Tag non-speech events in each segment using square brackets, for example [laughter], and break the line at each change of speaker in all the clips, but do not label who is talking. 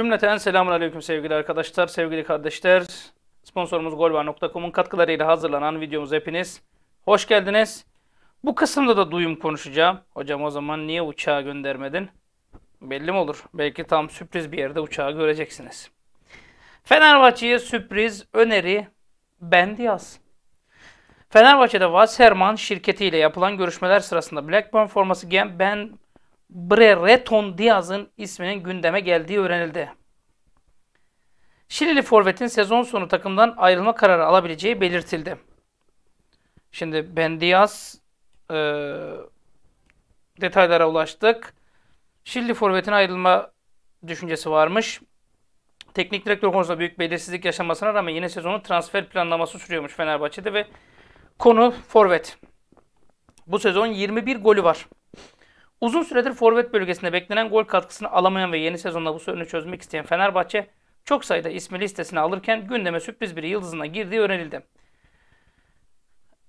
Cümleten selamun aleyküm sevgili arkadaşlar, sevgili kardeşler. Sponsorumuz golvar.com'un katkılarıyla hazırlanan videomuz hepiniz. Hoş geldiniz. Bu kısımda da duyum konuşacağım. Hocam o zaman niye uçağa göndermedin? Belli mi olur? Belki tam sürpriz bir yerde uçağı göreceksiniz. Fenerbahçe'ye sürpriz öneri bendi Fenerbahçe'de Vaz Herman şirketiyle yapılan görüşmeler sırasında Blackburn forması giyen Ben Brereton Diaz'ın isminin gündeme geldiği öğrenildi. Şilili Forvet'in sezon sonu takımdan ayrılma kararı alabileceği belirtildi. Şimdi Ben Diaz e, detaylara ulaştık. Şilli Forvet'in ayrılma düşüncesi varmış. Teknik direktör konusunda büyük belirsizlik yaşamasına rağmen yine sezonu transfer planlaması sürüyormuş Fenerbahçe'de ve konu Forvet. Bu sezon 21 golü var. Uzun süredir forvet bölgesinde beklenen gol katkısını alamayan ve yeni sezonda bu sorunu çözmek isteyen Fenerbahçe çok sayıda ismi listesine alırken gündeme sürpriz bir yıldızına girdiği öğrenildi.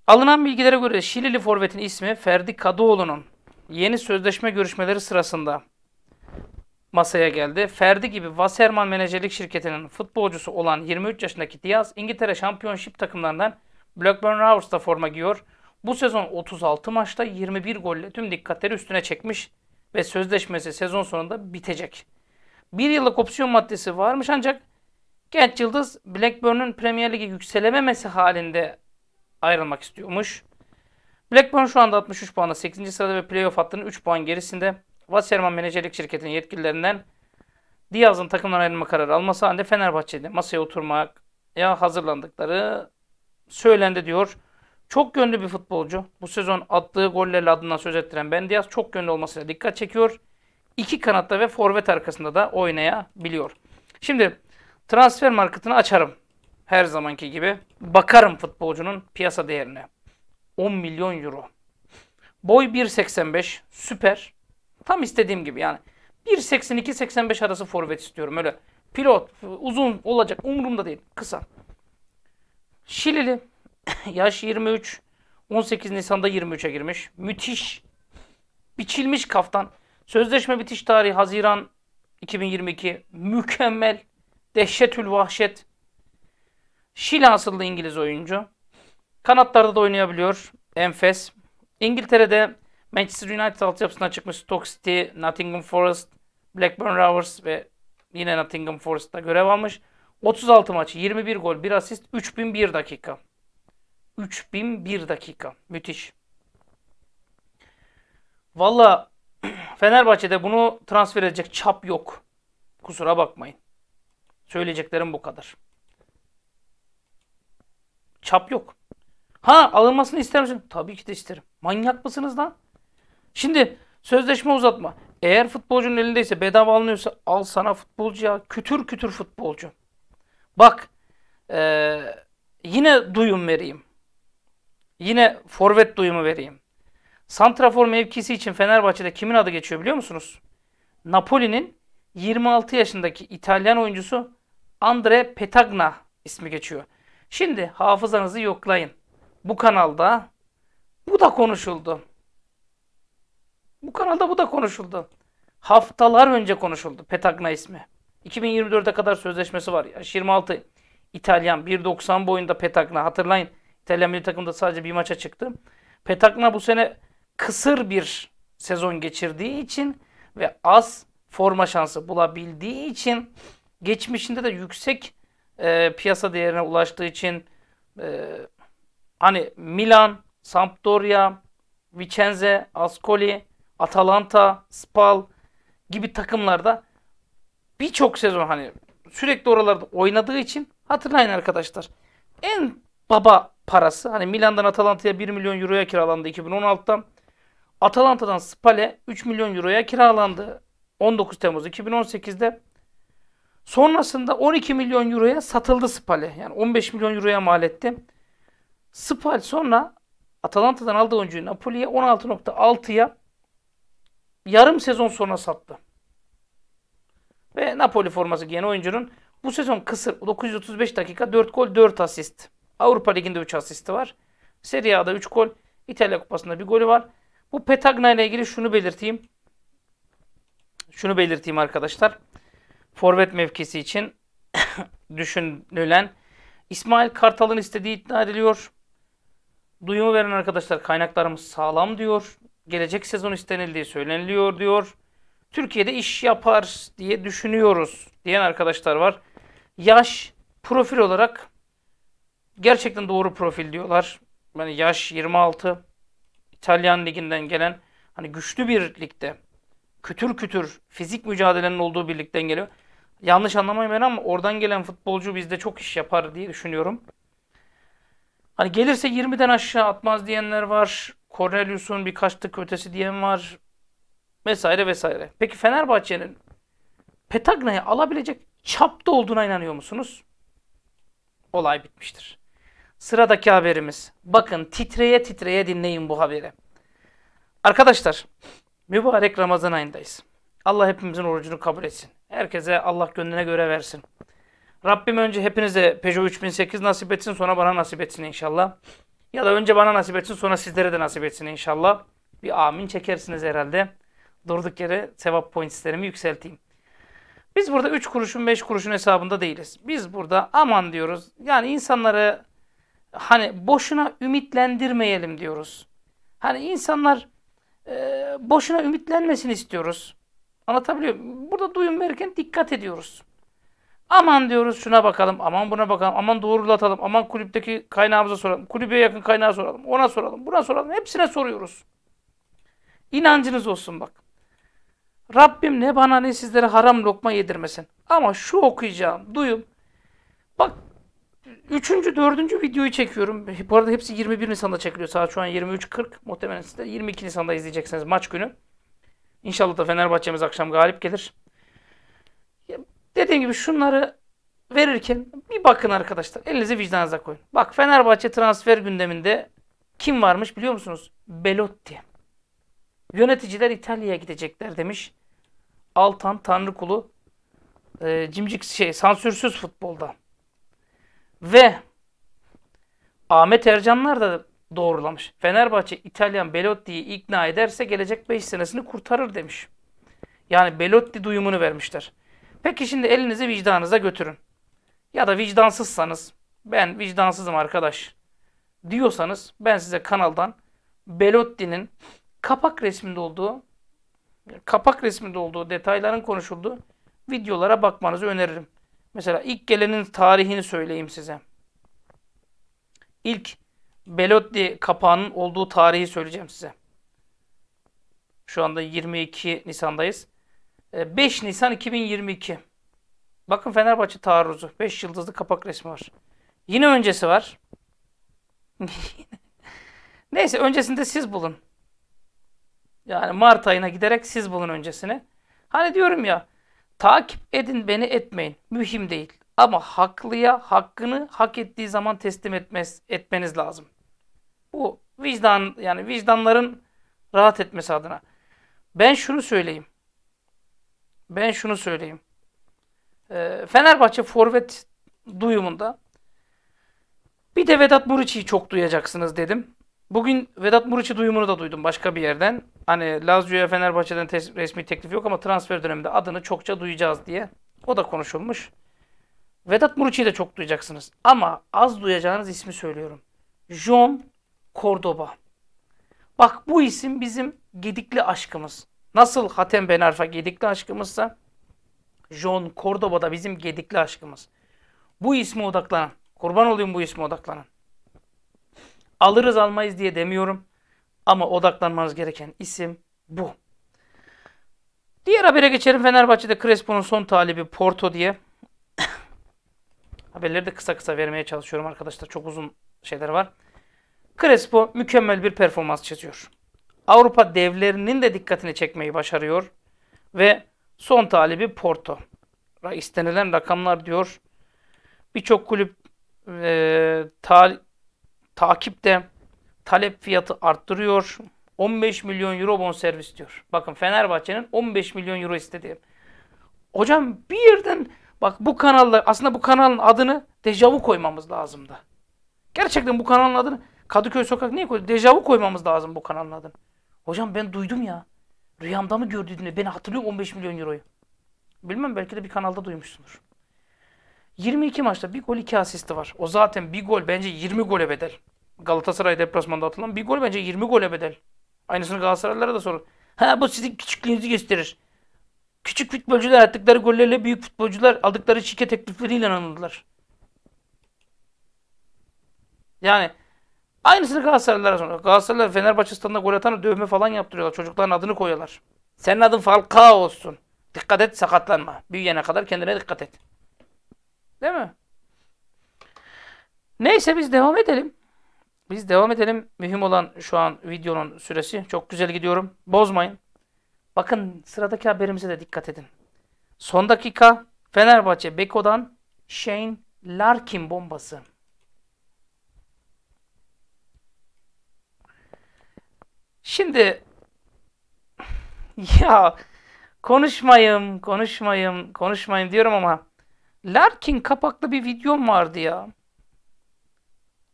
Alınan bilgilere göre Şilili forvetin ismi Ferdi Kadıoğlu'nun yeni sözleşme görüşmeleri sırasında masaya geldi. Ferdi gibi Wasserman menajerlik şirketinin futbolcusu olan 23 yaşındaki Diaz İngiltere Şampiyonşip takımlarından Blackburn Rovers'ta forma giyiyor. Bu sezon 36 maçta 21 golle tüm dikkatleri üstüne çekmiş ve sözleşmesi sezon sonunda bitecek. Bir yıllık opsiyon maddesi varmış ancak genç yıldız Blackburn'un Premier Lig'e yükselememesi halinde ayrılmak istiyormuş. Blackburn şu anda 63 puanla 8. sırada ve playoff hattının 3 puan gerisinde. Wasserman menajerlik şirketinin yetkililerinden Diaz'ın takımdan ayrılma kararı alması halinde Fenerbahçe'de masaya oturmaya hazırlandıkları söylendi diyor. Çok gönlü bir futbolcu. Bu sezon attığı gollerle adından söz ettiren Ben Diaz çok gönlü olmasıyla dikkat çekiyor. İki kanatta ve forvet arkasında da oynayabiliyor. Şimdi transfer marketini açarım. Her zamanki gibi. Bakarım futbolcunun piyasa değerine. 10 milyon euro. Boy 1.85. Süper. Tam istediğim gibi yani. 1.82-85 arası forvet istiyorum. Öyle pilot uzun olacak umurumda değil. Kısa. Şilili [laughs] Yaş 23. 18 Nisan'da 23'e girmiş. Müthiş. Biçilmiş kaftan. Sözleşme bitiş tarihi Haziran 2022. Mükemmel. Dehşetül vahşet. Şili asıllı İngiliz oyuncu. Kanatlarda da oynayabiliyor. Enfes. İngiltere'de Manchester United altyapısına çıkmış Stoke City, Nottingham Forest, Blackburn Rovers ve yine Nottingham Forest'ta görev almış. 36 maç, 21 gol, 1 asist, 3001 dakika. 3001 dakika. Müthiş. Valla [clears throat] Fenerbahçe'de bunu transfer edecek çap yok. Kusura bakmayın. Söyleyeceklerim bu kadar. Çap yok. Ha alınmasını ister misin? Tabii ki de isterim. Manyak mısınız lan? Şimdi sözleşme uzatma. Eğer futbolcunun elindeyse bedava alınıyorsa al sana futbolcu ya. Kütür kütür futbolcu. Bak ee, yine duyum vereyim. Yine forvet duyumu vereyim. Santrafor mevkisi için Fenerbahçe'de kimin adı geçiyor biliyor musunuz? Napoli'nin 26 yaşındaki İtalyan oyuncusu Andre Petagna ismi geçiyor. Şimdi hafızanızı yoklayın. Bu kanalda bu da konuşuldu. Bu kanalda bu da konuşuldu. Haftalar önce konuşuldu Petagna ismi. 2024'e kadar sözleşmesi var. Yaş 26. İtalyan 1.90 boyunda Petagna hatırlayın. İtalya milli takımda sadece bir maça çıktı. Petakna bu sene kısır bir sezon geçirdiği için ve az forma şansı bulabildiği için geçmişinde de yüksek e, piyasa değerine ulaştığı için e, hani Milan, Sampdoria, Vicenze, Ascoli, Atalanta, Spal gibi takımlarda birçok sezon hani sürekli oralarda oynadığı için hatırlayın arkadaşlar. En baba parası. Hani Milan'dan Atalanta'ya 1 milyon euroya kiralandı 2016'da. Atalanta'dan Spal'e 3 milyon euroya kiralandı 19 Temmuz 2018'de. Sonrasında 12 milyon euroya satıldı Spal'e. Yani 15 milyon euroya mal etti. Spal sonra Atalanta'dan aldığı oyuncuyu Napoli'ye 16.6'ya yarım sezon sonra sattı. Ve Napoli forması giyen oyuncunun bu sezon kısır 935 dakika 4 gol 4 asist. Avrupa Ligi'nde 3 asisti var. Serie A'da 3 gol. İtalya Kupası'nda bir golü var. Bu Petagna ile ilgili şunu belirteyim. Şunu belirteyim arkadaşlar. Forvet mevkisi için [coughs] düşünülen İsmail Kartal'ın istediği iddia ediliyor. Duyumu veren arkadaşlar kaynaklarımız sağlam diyor. Gelecek sezon istenildiği söyleniliyor diyor. Türkiye'de iş yapar diye düşünüyoruz diyen arkadaşlar var. Yaş profil olarak Gerçekten doğru profil diyorlar. Yani yaş 26. İtalyan liginden gelen hani güçlü bir ligde kütür kütür fizik mücadelenin olduğu bir ligden geliyor. Yanlış anlamayın ben ama oradan gelen futbolcu bizde çok iş yapar diye düşünüyorum. Hani gelirse 20'den aşağı atmaz diyenler var. Cornelius'un birkaç tık ötesi diyen var. Vesaire vesaire. Peki Fenerbahçe'nin Petagna'yı alabilecek çapta olduğuna inanıyor musunuz? Olay bitmiştir. Sıradaki haberimiz. Bakın titreye titreye dinleyin bu haberi. Arkadaşlar mübarek Ramazan ayındayız. Allah hepimizin orucunu kabul etsin. Herkese Allah gönlüne göre versin. Rabbim önce hepinize Peugeot 3008 nasip etsin sonra bana nasip etsin inşallah. Ya da önce bana nasip etsin sonra sizlere de nasip etsin inşallah. Bir amin çekersiniz herhalde. Durduk yere sevap pointlerimi yükselteyim. Biz burada 3 kuruşun 5 kuruşun hesabında değiliz. Biz burada aman diyoruz. Yani insanları hani boşuna ümitlendirmeyelim diyoruz. Hani insanlar e, boşuna ümitlenmesini istiyoruz. Anlatabiliyor muyum? Burada duyum verirken dikkat ediyoruz. Aman diyoruz şuna bakalım, aman buna bakalım, aman doğrulatalım, aman kulüpteki kaynağımıza soralım, kulübe yakın kaynağı soralım, ona soralım, buna soralım, hepsine soruyoruz. İnancınız olsun bak. Rabbim ne bana ne sizlere haram lokma yedirmesin. Ama şu okuyacağım, duyum. Bak üçüncü, dördüncü videoyu çekiyorum. Bu arada hepsi 21 Nisan'da çekiliyor. Saat şu an 23.40. Muhtemelen siz de 22 Nisan'da izleyeceksiniz maç günü. İnşallah da Fenerbahçe'miz akşam galip gelir. Ya dediğim gibi şunları verirken bir bakın arkadaşlar. Elinizi vicdanınıza koyun. Bak Fenerbahçe transfer gündeminde kim varmış biliyor musunuz? Belotti. Yöneticiler İtalya'ya gidecekler demiş. Altan Tanrıkulu e, cimcik şey sansürsüz futbolda. Ve Ahmet Ercanlar da doğrulamış. Fenerbahçe İtalyan Belotti'yi ikna ederse gelecek 5 senesini kurtarır demiş. Yani Belotti duyumunu vermişler. Peki şimdi elinizi vicdanınıza götürün. Ya da vicdansızsanız ben vicdansızım arkadaş diyorsanız ben size kanaldan Belotti'nin kapak resminde olduğu kapak resminde olduğu detayların konuşulduğu videolara bakmanızı öneririm. Mesela ilk gelenin tarihini söyleyeyim size. İlk Belotti kapağının olduğu tarihi söyleyeceğim size. Şu anda 22 Nisan'dayız. 5 ee, Nisan 2022. Bakın Fenerbahçe taarruzu. 5 yıldızlı kapak resmi var. Yine öncesi var. [laughs] Neyse öncesinde siz bulun. Yani Mart ayına giderek siz bulun öncesine. Hani diyorum ya Takip edin beni etmeyin. Mühim değil. Ama haklıya hakkını hak ettiği zaman teslim etmez, etmeniz lazım. Bu vicdan yani vicdanların rahat etmesi adına. Ben şunu söyleyeyim. Ben şunu söyleyeyim. Ee, Fenerbahçe forvet duyumunda bir de Vedat Muriçi'yi çok duyacaksınız dedim. Bugün Vedat Muriç'i duyumunu da duydum başka bir yerden hani Lazio'ya Fenerbahçe'den te- resmi teklif yok ama transfer döneminde adını çokça duyacağız diye o da konuşulmuş. Vedat Muriç'i de çok duyacaksınız. Ama az duyacağınız ismi söylüyorum. John Cordoba. Bak bu isim bizim gedikli aşkımız. Nasıl Hatem Ben Arfa gedikli aşkımızsa John Cordoba da bizim gedikli aşkımız. Bu isme odaklanın. Kurban olayım bu isme odaklanın. Alırız almayız diye demiyorum. Ama odaklanmanız gereken isim bu. Diğer habere geçelim. Fenerbahçe'de Crespo'nun son talibi Porto diye. [coughs] Haberleri de kısa kısa vermeye çalışıyorum arkadaşlar. Çok uzun şeyler var. Crespo mükemmel bir performans çiziyor. Avrupa devlerinin de dikkatini çekmeyi başarıyor. Ve son talibi Porto. İstenilen rakamlar diyor. Birçok kulüp e, ta, takipte talep fiyatı arttırıyor. 15 milyon euro bonservis diyor. Bakın Fenerbahçe'nin 15 milyon euro istediği. Hocam bir yerden bak bu kanalda aslında bu kanalın adını Dejavu koymamız lazımdı. Gerçekten bu kanalın adını Kadıköy Sokak niye koydu? Dejavu koymamız lazım bu kanalın adını. Hocam ben duydum ya. Rüyamda mı gördüydün? Beni hatırlıyorum 15 milyon euroyu. Bilmem belki de bir kanalda duymuşsundur. 22 maçta bir gol iki asisti var. O zaten bir gol bence 20 gole bedel. Galatasaray deplasmanda atılan bir gol bence 20 gole bedel. Aynısını Galatasaraylılara da sorun. Ha bu sizin küçüklüğünüzü gösterir. Küçük futbolcular attıkları gollerle büyük futbolcular aldıkları şike teklifleriyle anıldılar. Yani aynısını Galatasaraylılara sonra. Galatasaraylılar Fenerbahçe standında gol atana dövme falan yaptırıyorlar. Çocukların adını koyuyorlar. Senin adın Falcao olsun. Dikkat et sakatlanma. Büyüyene kadar kendine dikkat et. Değil mi? Neyse biz devam edelim. Biz devam edelim. Mühim olan şu an videonun süresi. Çok güzel gidiyorum. Bozmayın. Bakın sıradaki haberimize de dikkat edin. Son dakika Fenerbahçe Beko'dan Shane Larkin bombası. Şimdi [laughs] ya konuşmayım, konuşmayım, konuşmayım diyorum ama Larkin kapaklı bir videom vardı ya.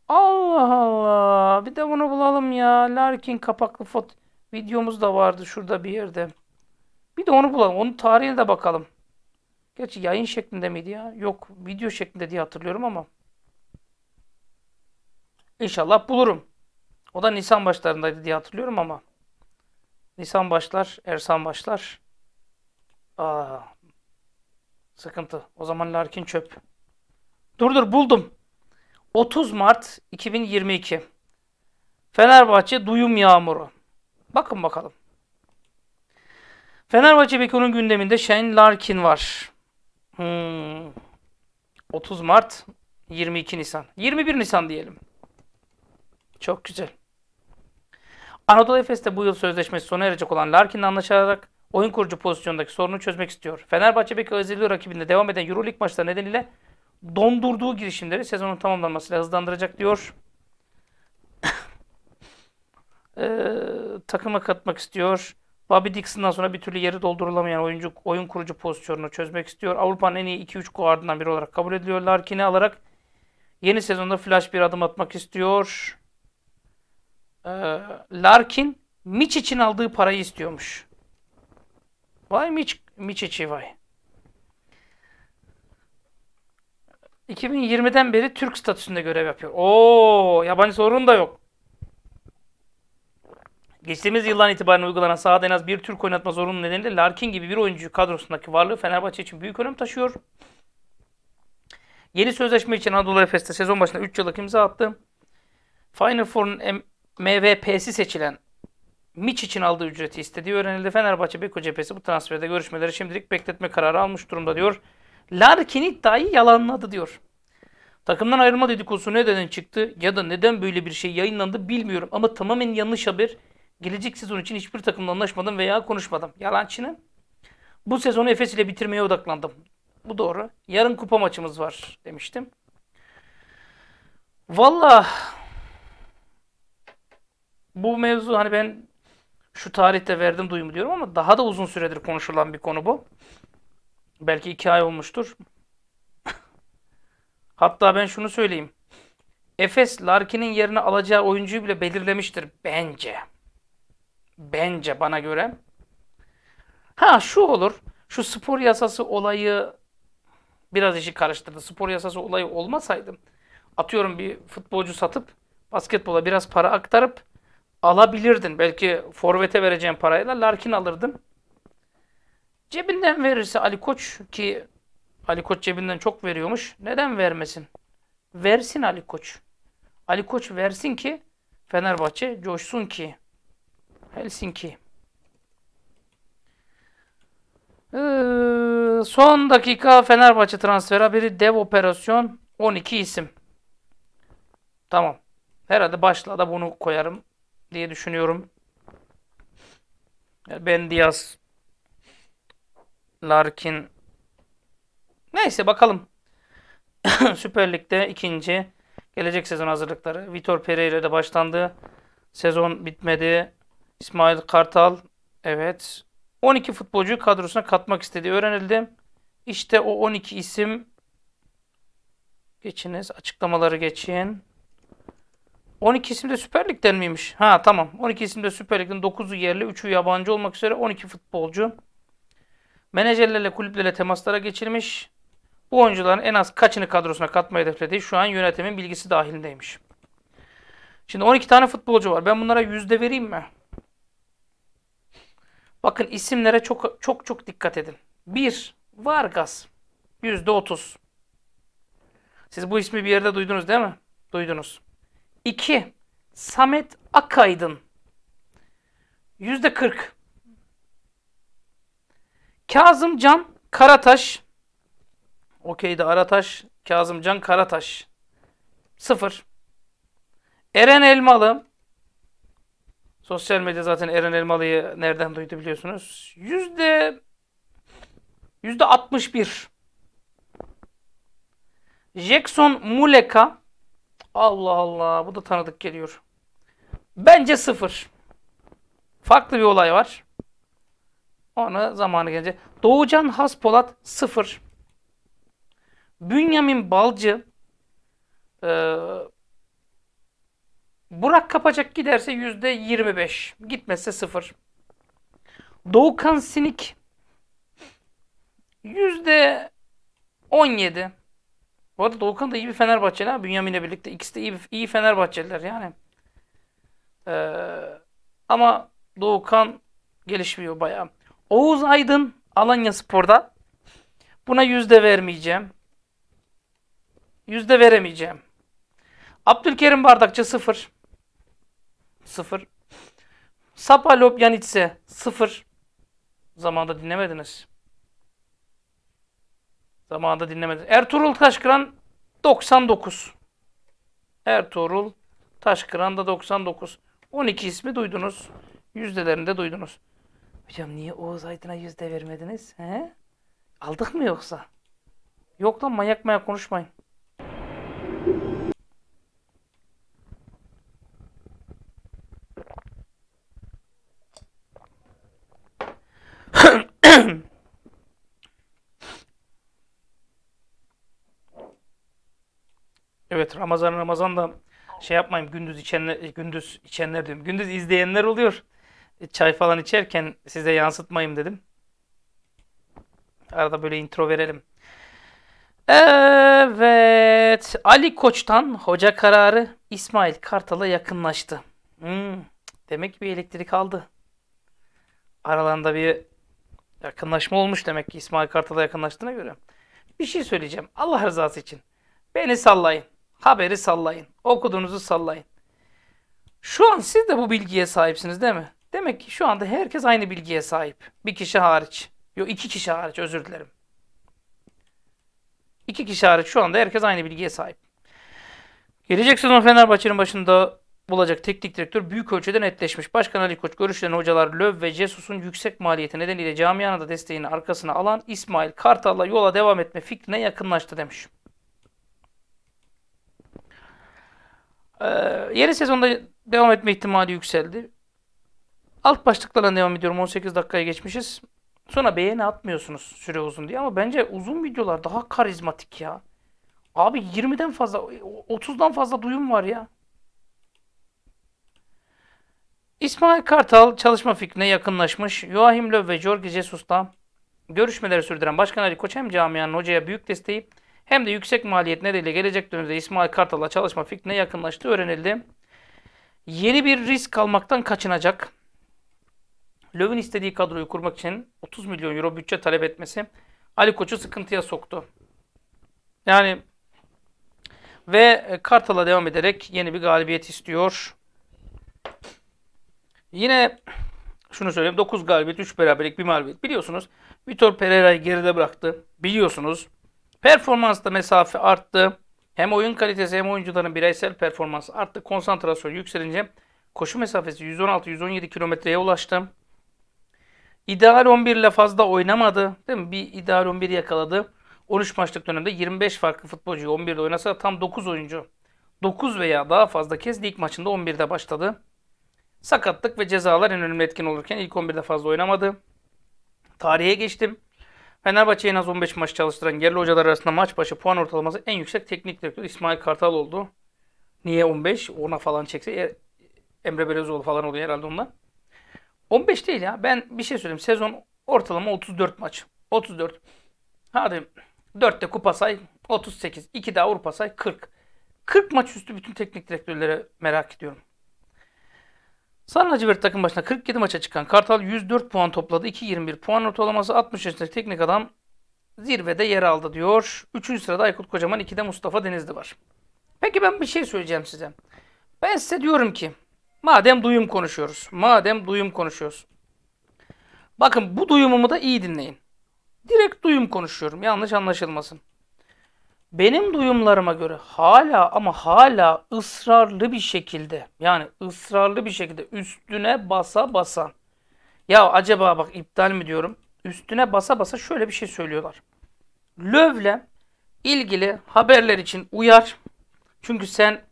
Allah Allah. Bir de bunu bulalım ya. Larkin kapaklı fot videomuz da vardı şurada bir yerde. Bir de onu bulalım. Onun tarihine de bakalım. Gerçi yayın şeklinde miydi ya? Yok video şeklinde diye hatırlıyorum ama. İnşallah bulurum. O da Nisan başlarındaydı diye hatırlıyorum ama. Nisan başlar, Ersan başlar. Aa, sıkıntı. O zaman Larkin çöp. Dur dur buldum. 30 Mart 2022 Fenerbahçe duyum yağmuru. Bakın bakalım. Fenerbahçe Beko'nun gündeminde Shane Larkin var. Hmm. 30 Mart, 22 Nisan. 21 Nisan diyelim. Çok güzel. Anadolu Efes'te bu yıl sözleşmesi sona erecek olan Larkin'le anlaşarak oyun kurucu pozisyondaki sorunu çözmek istiyor. Fenerbahçe Beko eziliyor rakibinde devam eden Euroleague maçları nedeniyle dondurduğu girişimleri sezonun tamamlanmasıyla hızlandıracak diyor. [coughs] ee, takıma katmak istiyor. Bobby Dixon'dan sonra bir türlü yeri doldurulamayan oyuncu oyun kurucu pozisyonunu çözmek istiyor. Avrupa'nın en iyi 2-3 guardından biri olarak kabul ediliyor. Larkin'i alarak yeni sezonda flash bir adım atmak istiyor. Ee, Larkin Mitch için aldığı parayı istiyormuş. Vay Mitch, Mitch içi vay. 2020'den beri Türk statüsünde görev yapıyor. Oo, yabancı sorun da yok. Geçtiğimiz yıldan itibaren uygulanan sahada en az bir Türk oynatma zorunlu nedeniyle Larkin gibi bir oyuncu kadrosundaki varlığı Fenerbahçe için büyük önem taşıyor. Yeni sözleşme için Anadolu Efes'te sezon başında 3 yıllık imza attı. Final Four'un MVP'si seçilen Mitch için aldığı ücreti istediği öğrenildi. Fenerbahçe Beko cephesi bu transferde görüşmeleri şimdilik bekletme kararı almış durumda diyor. Larkin iddiayı yalanladı diyor. Takımdan ayrılma dedikodusu neden çıktı ya da neden böyle bir şey yayınlandı bilmiyorum ama tamamen yanlış haber. Gelecek sezon için hiçbir takımla anlaşmadım veya konuşmadım. Yalançının. Bu sezonu Efes ile bitirmeye odaklandım. Bu doğru. Yarın kupa maçımız var demiştim. Valla bu mevzu hani ben şu tarihte verdim duyumu diyorum ama daha da uzun süredir konuşulan bir konu bu. Belki iki ay olmuştur. Hatta ben şunu söyleyeyim. Efes Larkin'in yerine alacağı oyuncuyu bile belirlemiştir bence. Bence bana göre. Ha şu olur. Şu spor yasası olayı biraz işi karıştırdı. Spor yasası olayı olmasaydı atıyorum bir futbolcu satıp basketbola biraz para aktarıp alabilirdin. Belki forvete vereceğim parayla Larkin alırdım. Cebinden verirse Ali Koç ki Ali Koç cebinden çok veriyormuş. Neden vermesin? Versin Ali Koç. Ali Koç versin ki Fenerbahçe coşsun ki. Helsinki. Ee, son dakika Fenerbahçe transfer haberi dev operasyon 12 isim. Tamam. Herhalde başla da bunu koyarım diye düşünüyorum. Ben Diaz Larkin. Neyse bakalım. [coughs] Süper Lig'de ikinci. Gelecek sezon hazırlıkları. Vitor Pereira da başlandı. Sezon bitmedi. İsmail Kartal. Evet. 12 futbolcu kadrosuna katmak istediği öğrenildi. İşte o 12 isim geçiniz. Açıklamaları geçin. 12 isim de Süper Lig'den miymiş? Ha tamam. 12 isim de Süper Lig'in 9'u yerli, 3'ü yabancı olmak üzere 12 futbolcu Menajerlerle kulüplerle temaslara geçirmiş. Bu oyuncuların en az kaçını kadrosuna katmayı hedeflediği şu an yönetimin bilgisi dahilindeymiş. Şimdi 12 tane futbolcu var. Ben bunlara yüzde vereyim mi? Bakın isimlere çok çok çok dikkat edin. 1. Vargas. Yüzde 30. Siz bu ismi bir yerde duydunuz değil mi? Duydunuz. 2. Samet Akaydın. Yüzde 40. Kazım Can Karataş. okeydi Arataş. Kazım Can Karataş. Sıfır. Eren Elmalı. Sosyal medya zaten Eren Elmalı'yı nereden duydu biliyorsunuz. Yüzde... Yüzde 61. Jackson Muleka. Allah Allah bu da tanıdık geliyor. Bence sıfır. Farklı bir olay var. Ona zamanı gelince. Doğucan Haspolat 0. Bünyamin Balcı e, Burak Kapacak giderse %25. Gitmezse 0. Doğukan Sinik %17. Bu arada Doğukan da iyi bir Fenerbahçeli ha. Bünyamin'le birlikte. ikisi de iyi, iyi Fenerbahçeliler yani. Ee, ama Doğukan gelişmiyor bayağı. Oğuz Aydın Alanya Spor'da. Buna yüzde vermeyeceğim. Yüzde veremeyeceğim. Abdülkerim Bardakçı 0. 0. Sapa Lopyanitse 0. Zamanında dinlemediniz. Zamanında dinlemediniz. Ertuğrul Taşkıran 99. Ertuğrul Taşkıran da 99. 12 ismi duydunuz. Yüzdelerinde duydunuz. Hocam niye Oğuz Aydın'a yüzde vermediniz? He? Aldık mı yoksa? Yok lan manyak manyak konuşmayın. [coughs] Evet Ramazan Ramazan da şey yapmayayım gündüz içenler gündüz içenler diyorum. Gündüz izleyenler oluyor çay falan içerken size yansıtmayayım dedim. Arada böyle intro verelim. Evet. Ali Koç'tan hoca kararı İsmail Kartal'a yakınlaştı. Hmm, demek ki bir elektrik aldı. Aralarında bir yakınlaşma olmuş demek ki İsmail Kartal'a yakınlaştığına göre. Bir şey söyleyeceğim. Allah rızası için. Beni sallayın. Haberi sallayın. Okuduğunuzu sallayın. Şu an siz de bu bilgiye sahipsiniz değil mi? Demek ki şu anda herkes aynı bilgiye sahip. Bir kişi hariç. Yok iki kişi hariç özür dilerim. İki kişi hariç şu anda herkes aynı bilgiye sahip. Gelecek sezon Fenerbahçe'nin başında bulacak teknik direktör büyük ölçüde netleşmiş. Başkan Ali Koç görüşlerini hocalar Löw ve Cesus'un yüksek maliyeti nedeniyle camiana da desteğini arkasına alan İsmail Kartal'la yola devam etme fikrine yakınlaştı demiş. Ee, yeni sezonda devam etme ihtimali yükseldi. Alt başlıklarla devam ediyorum. 18 dakikaya geçmişiz. Sonra beğeni atmıyorsunuz süre uzun diye ama bence uzun videolar daha karizmatik ya. Abi 20'den fazla 30'dan fazla duyum var ya. İsmail Kartal çalışma fikrine yakınlaşmış. Joachim Löw ve Jorge Jesus'la görüşmeleri sürdüren Başkan Ali Koç hem camianın hocaya büyük desteği hem de yüksek maliyet nedeniyle gelecek dönemde İsmail Kartal'la çalışma fikrine yakınlaştığı öğrenildi. Yeni bir risk almaktan kaçınacak. Löw'ün istediği kadroyu kurmak için 30 milyon euro bütçe talep etmesi Ali Koç'u sıkıntıya soktu. Yani ve e, Kartal'a devam ederek yeni bir galibiyet istiyor. Yine şunu söyleyeyim. 9 galibiyet, 3 beraberlik, 1 mağlubiyet. Biliyorsunuz Vitor Pereira'yı geride bıraktı. Biliyorsunuz performansta mesafe arttı. Hem oyun kalitesi hem oyuncuların bireysel performansı arttı. Konsantrasyon yükselince koşu mesafesi 116-117 kilometreye ulaştı. İdeal 11 ile fazla oynamadı. Değil mi? Bir ideal 11 yakaladı. 13 maçlık dönemde 25 farklı futbolcu 11'de oynasa tam 9 oyuncu. 9 veya daha fazla kez lig maçında 11'de başladı. Sakatlık ve cezalar en önemli etkin olurken ilk 11'de fazla oynamadı. Tarihe geçtim. Fenerbahçe en az 15 maç çalıştıran yerli hocalar arasında maç başı puan ortalaması en yüksek teknik direktör İsmail Kartal oldu. Niye 15? Ona falan çekse e, Emre Belözoğlu falan oluyor herhalde onlar. 15 değil ya. Ben bir şey söyleyeyim. Sezon ortalama 34 maç. 34. Hadi 4 de kupa say 38. 2 de Avrupa say 40. 40 maç üstü bütün teknik direktörlere merak ediyorum. Sarı lacivert takım başına 47 maça çıkan Kartal 104 puan topladı. 2.21 puan ortalaması 60 yaşındaki teknik adam zirvede yer aldı diyor. 3. sırada Aykut Kocaman 2'de Mustafa Denizli var. Peki ben bir şey söyleyeceğim size. Ben size diyorum ki Madem duyum konuşuyoruz. Madem duyum konuşuyoruz. Bakın bu duyumumu da iyi dinleyin. Direkt duyum konuşuyorum. Yanlış anlaşılmasın. Benim duyumlarıma göre hala ama hala ısrarlı bir şekilde yani ısrarlı bir şekilde üstüne basa basa ya acaba bak iptal mi diyorum üstüne basa basa şöyle bir şey söylüyorlar. Lövle ilgili haberler için uyar. Çünkü sen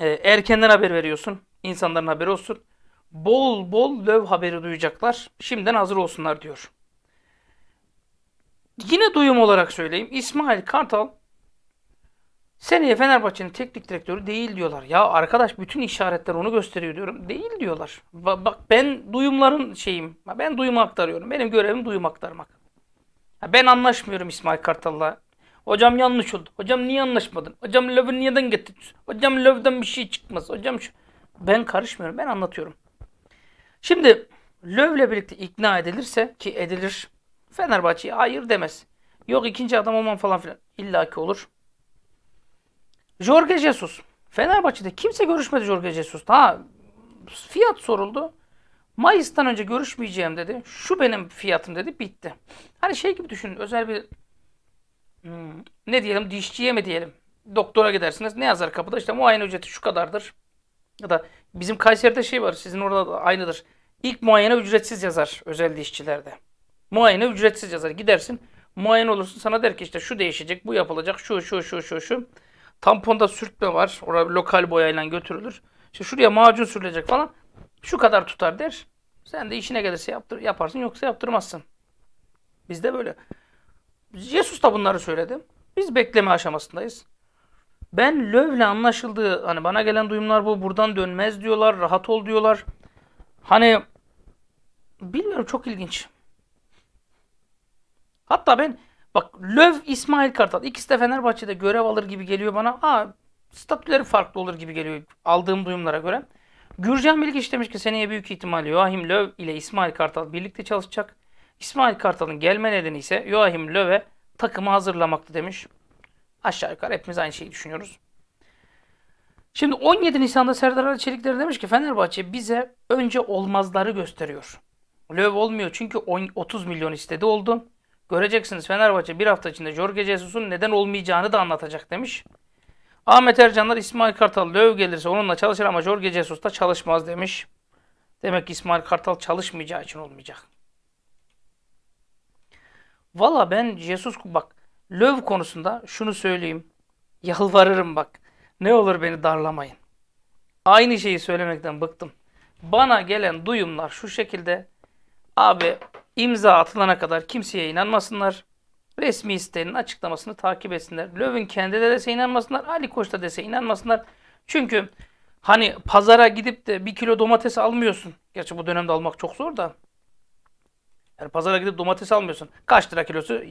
ee, erkenden haber veriyorsun. İnsanların haberi olsun. Bol bol löv haberi duyacaklar. Şimdiden hazır olsunlar diyor. Yine duyum olarak söyleyeyim. İsmail Kartal seneye Fenerbahçe'nin teknik direktörü değil diyorlar. Ya arkadaş bütün işaretler onu gösteriyor diyorum. Değil diyorlar. bak ben duyumların şeyim. Ben duyumu aktarıyorum. Benim görevim duyum aktarmak. Ben anlaşmıyorum İsmail Kartal'la. Hocam yanlış oldu. Hocam niye anlaşmadın? Hocam lövü niyeden getirdin? Hocam lövden bir şey çıkmaz. Hocam şu... Ben karışmıyorum. Ben anlatıyorum. Şimdi lövle birlikte ikna edilirse ki edilir. Fenerbahçe'ye hayır demez. Yok ikinci adam olmam falan filan. illaki olur. Jorge Jesus. Fenerbahçe'de kimse görüşmedi Jorge Jesus. Ha fiyat soruldu. Mayıs'tan önce görüşmeyeceğim dedi. Şu benim fiyatım dedi. Bitti. Hani şey gibi düşünün. Özel bir Hmm. Ne diyelim dişçiye mi diyelim? Doktora gidersiniz. Ne yazar kapıda? İşte muayene ücreti şu kadardır. Ya da bizim Kayseri'de şey var. Sizin orada da aynıdır. İlk muayene ücretsiz yazar özel dişçilerde. Muayene ücretsiz yazar. Gidersin muayene olursun sana der ki işte şu değişecek, bu yapılacak, şu şu şu şu şu. Tamponda sürtme var. Orada lokal boyayla götürülür. İşte şuraya macun sürülecek falan. Şu kadar tutar der. Sen de işine gelirse yaptır, yaparsın yoksa yaptırmazsın. Bizde böyle. Jesus da bunları söyledi. Biz bekleme aşamasındayız. Ben lövle anlaşıldığı hani bana gelen duyumlar bu buradan dönmez diyorlar, rahat ol diyorlar. Hani bilmiyorum çok ilginç. Hatta ben bak Löv İsmail Kartal ikisi de Fenerbahçe'de görev alır gibi geliyor bana. Aa statüleri farklı olur gibi geliyor aldığım duyumlara göre. Gürcan Bilgiç demiş ki seneye büyük ihtimalle Joachim Löv ile İsmail Kartal birlikte çalışacak. İsmail Kartal'ın gelme nedeni ise Joachim Löwe takımı hazırlamaktı demiş. Aşağı yukarı hepimiz aynı şeyi düşünüyoruz. Şimdi 17 Nisan'da Serdar Ali Çelikleri demiş ki Fenerbahçe bize önce olmazları gösteriyor. Löw olmuyor çünkü 30 milyon istedi oldu. Göreceksiniz Fenerbahçe bir hafta içinde Jorge Jesus'un neden olmayacağını da anlatacak demiş. Ahmet Ercanlar İsmail Kartal Löw gelirse onunla çalışır ama Jorge Jesus da çalışmaz demiş. Demek ki İsmail Kartal çalışmayacağı için olmayacak. Valla ben Jesus bak löv konusunda şunu söyleyeyim. Yalvarırım bak. Ne olur beni darlamayın. Aynı şeyi söylemekten bıktım. Bana gelen duyumlar şu şekilde. Abi imza atılana kadar kimseye inanmasınlar. Resmi sitenin açıklamasını takip etsinler. Löv'ün kendi de dese inanmasınlar. Ali Koç da dese inanmasınlar. Çünkü hani pazara gidip de bir kilo domates almıyorsun. Gerçi bu dönemde almak çok zor da. Yani pazara gidip domates almıyorsun. Kaç lira kilosu?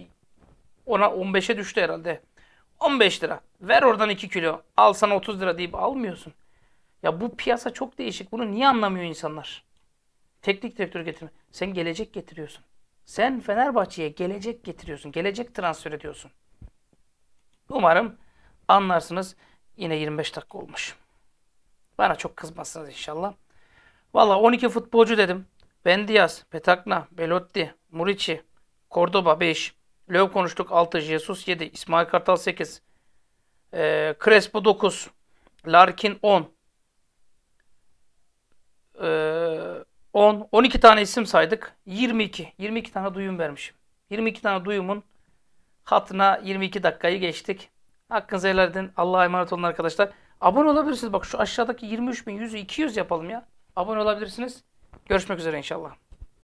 Ona 15'e düştü herhalde. 15 lira. Ver oradan 2 kilo. Al sana 30 lira deyip almıyorsun. Ya bu piyasa çok değişik. Bunu niye anlamıyor insanlar? Teknik direktör getirme. Sen gelecek getiriyorsun. Sen Fenerbahçe'ye gelecek getiriyorsun. Gelecek transfer ediyorsun. Umarım anlarsınız. Yine 25 dakika olmuş. Bana çok kızmazsınız inşallah. Valla 12 futbolcu dedim. Bendias, Petakna, Belotti, Murici, Cordoba 5, Löw konuştuk 6, Jesus 7, İsmail Kartal 8, e, Crespo 9, Larkin 10, e, 10, 12 tane isim saydık. 22, 22 tane duyum vermişim. 22 tane duyumun hatına 22 dakikayı geçtik. Hakkınızı helal edin. Allah'a emanet olun arkadaşlar. Abone olabilirsiniz. Bak şu aşağıdaki 23.100'ü 200 yapalım ya. Abone olabilirsiniz. Görüşmek üzere inşallah.